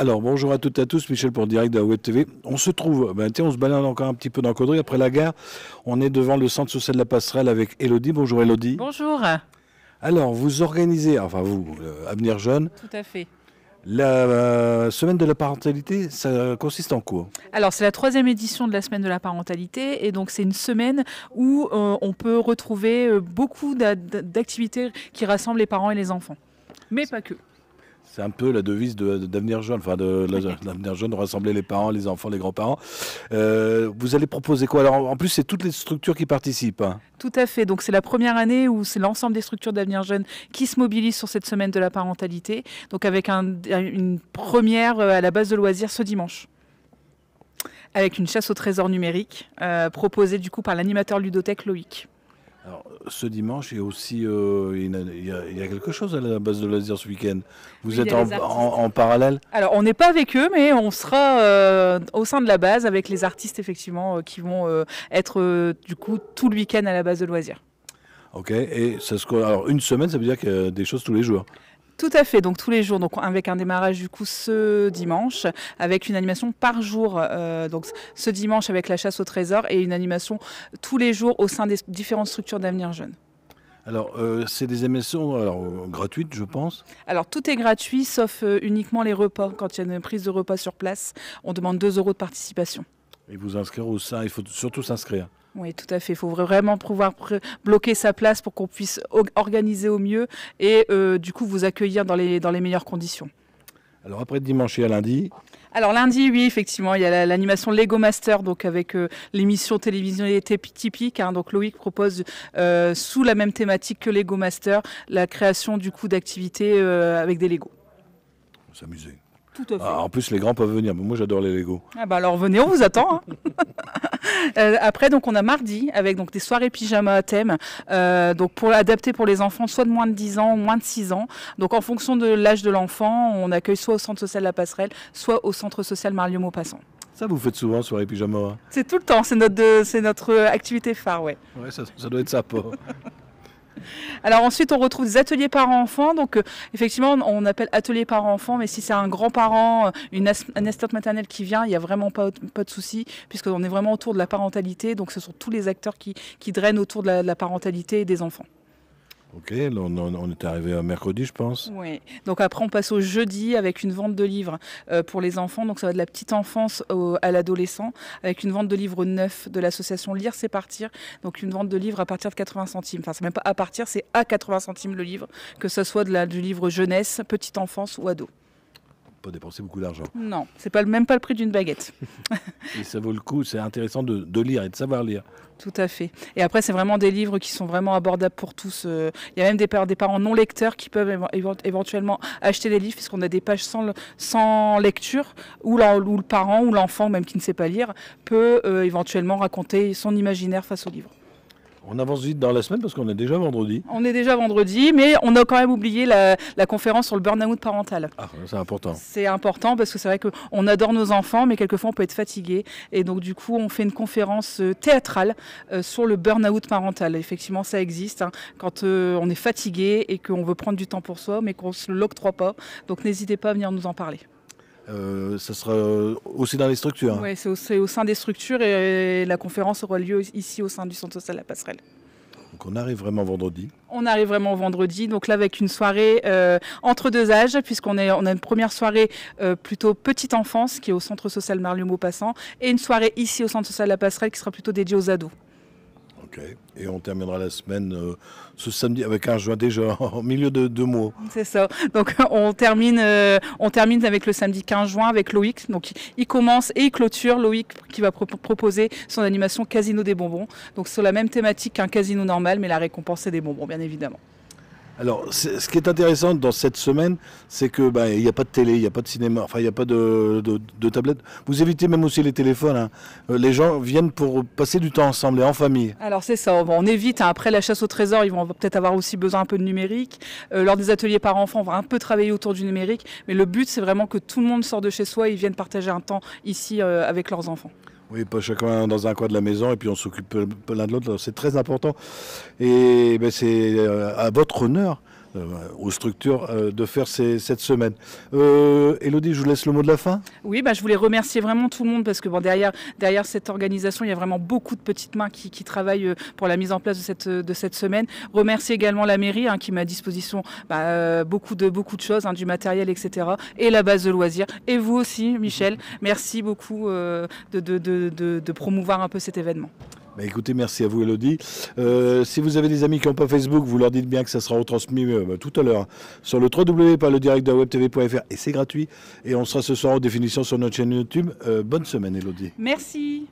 Alors, bonjour à toutes et à tous, Michel pour Direct de la Web TV. On se trouve, bah, on se balade encore un petit peu dans Caudry. Après la gare, on est devant le centre social de la passerelle avec Elodie. Bonjour Elodie. Bonjour. Alors, vous organisez, enfin vous, euh, Avenir Jeune. Tout à fait. La euh, semaine de la parentalité, ça consiste en quoi Alors, c'est la troisième édition de la semaine de la parentalité. Et donc, c'est une semaine où euh, on peut retrouver beaucoup d'activités qui rassemblent les parents et les enfants. Mais pas que. C'est un peu la devise d'Avenir de, d'avenir Jeune, enfin de, l'avenir Jeune, rassembler les parents, les enfants, les grands-parents. Euh, vous allez proposer quoi Alors en plus, c'est toutes les structures qui participent. Hein. Tout à fait. Donc c'est la première année où c'est l'ensemble des structures d'Avenir Jeune qui se mobilisent sur cette semaine de la parentalité. Donc avec une première euh, à la base de loisirs ce dimanche avec une chasse au trésor numérique euh, proposée du coup par l'animateur ludothèque Loïc. Alors, ce dimanche, il y a aussi euh, il, y quelque chose à la base de loisirs ce week-end. Vous êtes en, parallèle Alors, on n'est pas avec eux, mais on sera euh, au sein de la base avec les artistes, effectivement, euh, qui vont être du coup tout le week-end à la base de loisirs. Ok, et ça se... Alors, une semaine, ça veut dire qu'il y a des choses tous les jours tout à fait, donc tous les jours, donc avec un démarrage du coup ce dimanche, avec une animation par jour, euh, donc ce dimanche avec la chasse au trésor et une animation tous les jours au sein des différentes structures d'avenir jeune. Alors, euh, c'est des émissions alors, euh, gratuites, je pense Alors, tout est gratuit, sauf uniquement les repas. Quand il y a une prise de repas sur place, on demande 2 euros de participation. Et vous inscrire au sein, il faut surtout s'inscrire. Oui, tout à fait. Il faut vraiment pouvoir bloquer sa place pour qu'on puisse organiser au mieux et euh, du coup vous accueillir dans les, dans les meilleures conditions. Alors après dimanche et à lundi, alors lundi, oui, effectivement, il y a l'animation Lego Master, donc avec euh, l'émission télévisionnelle typique. Hein. donc Loïc propose euh, sous la même thématique que Lego Master la création du coup d'activités avec des Lego. S'amuser. Ah, en plus, les grands peuvent venir. Mais moi, j'adore les Lego. Ah, bah, alors venez, on vous attend. Hein. Euh, après, donc on a mardi avec donc des soirées pyjama à thème, euh, donc pour adapter pour les enfants, soit de moins de 10 ans, moins de 6 ans. Donc en fonction de l'âge de l'enfant, on accueille soit au centre social La Passerelle, soit au centre social Mario Maupassant. Ça, vous faites souvent soirée pyjama. Hein c'est tout le temps. C'est notre, notre euh, activité phare, ouais. Ouais, ça, ça doit être sympa. Alors ensuite, on retrouve des ateliers parents-enfants. Donc euh, effectivement, on appelle ateliers parents-enfants, mais si c'est un grand-parent, euh, une anesthète maternelle qui vient, il n'y a vraiment pas, de souci, puisqu'on est vraiment autour de la parentalité. Donc ce sont tous les acteurs qui, drainent autour de la, parentalité des enfants. Ok, on, on, est arrivé à mercredi, je pense. Oui. Donc après, on passe au jeudi avec une vente de livres euh, pour les enfants. Donc ça va de la petite enfance à l'adolescent, avec une vente de livres neufs de l'association Lire, c'est partir. Donc une vente de livres à partir de 80 centimes. Enfin, c'est même pas à partir, c'est à 80 centimes le livre, que ce soit de la, du livre jeunesse, petite enfance ou ado pas dépenser beaucoup d'argent. Non, c'est pas même pas le prix d'une baguette. et ça vaut le coup, c'est intéressant de, lire et de savoir lire. Tout à fait. Et après, c'est vraiment des livres qui sont vraiment abordables pour tous. Euh. Il y a même des, des parents non lecteurs qui peuvent éventuellement acheter les livres, puisqu'on a des pages sans, sans lecture, où, le parent ou l'enfant, même qui ne sait pas lire, peut euh, éventuellement raconter son imaginaire face au livre. On avance vite dans la semaine parce qu'on est déjà vendredi. On est déjà vendredi, mais on a quand même oublié la, conférence sur le burn-out parental. Ah, c'est important. C'est important parce que c'est vrai qu'on adore nos enfants, mais quelquefois on peut être fatigué. Et donc, du coup, on fait une conférence euh, théâtrale euh, sur le burn-out parental. Effectivement, ça existe hein. quand euh, on est fatigué et qu'on veut prendre du temps pour soi, mais qu'on ne se l'octroie pas. Donc, n'hésitez pas à venir nous en parler. Euh, ça sera euh, aussi dans les structures. Hein. Oui, c'est au, sein des structures et, la conférence aura lieu ici au sein du centre social La Passerelle. Donc on arrive vraiment vendredi. On arrive vraiment vendredi, donc là avec une soirée euh, entre deux âges, puisqu'on on a une première soirée plutôt petite enfance qui est au centre social Marlieu Maupassant et une soirée ici au centre social La Passerelle qui sera plutôt dédiée aux ados. Et on terminera la semaine euh, ce samedi avec un juin déjà au milieu de deux mois. C'est ça. Donc on termine, euh, on termine avec le samedi 15 juin avec Loïc. Donc il commence et il clôture Loïc qui va proposer son animation Casino des bonbons. Donc sur la même thématique qu'un casino normal, mais la récompense est des bonbons, bien évidemment. Alors, ce qui est intéressant dans cette semaine, c'est que ben, il n'y a pas de télé, il n'y a pas de cinéma, enfin il n'y a pas de, tablette. Vous évitez même aussi les téléphones. Hein. Euh, les gens viennent pour passer du temps ensemble et en famille. Alors c'est ça, on évite. Hein. Après la chasse au trésor, ils vont peut-être avoir aussi besoin un peu de numérique. Euh, lors des ateliers par enfants, on va un peu travailler autour du numérique, mais le but c'est vraiment que tout le monde sorte de chez soi et vienne viennent partager un temps ici euh, avec leurs enfants. Oui, pas chacun dans un coin de la maison et puis on s'occupe l'un de l'autre. C'est très important. Et ben, c'est euh, à votre honneur euh, aux structures euh, de faire cette semaine. Elodie, euh, je vous laisse le mot de la fin. Oui, bah, je voulais remercier vraiment tout le monde parce que derrière, cette organisation, il y a vraiment beaucoup de petites mains qui, travaillent pour la mise en place de cette, semaine. Remercier également la mairie hein, qui met à disposition bah, beaucoup, de, choses, hein, du matériel, etc. Et la base de loisirs. Et vous aussi, Michel. Merci beaucoup de promouvoir un peu cet événement. Bah, écoutez, merci à vous, Elodie. Euh, si vous avez des amis qui n'ont pas Facebook, vous leur dites bien que ça sera retransmis euh, bah, tout à l'heure hein, sur le WebTV.fr. et c'est gratuit. Et on sera ce soir en définition sur notre chaîne YouTube. Euh, bonne semaine, Elodie. Merci.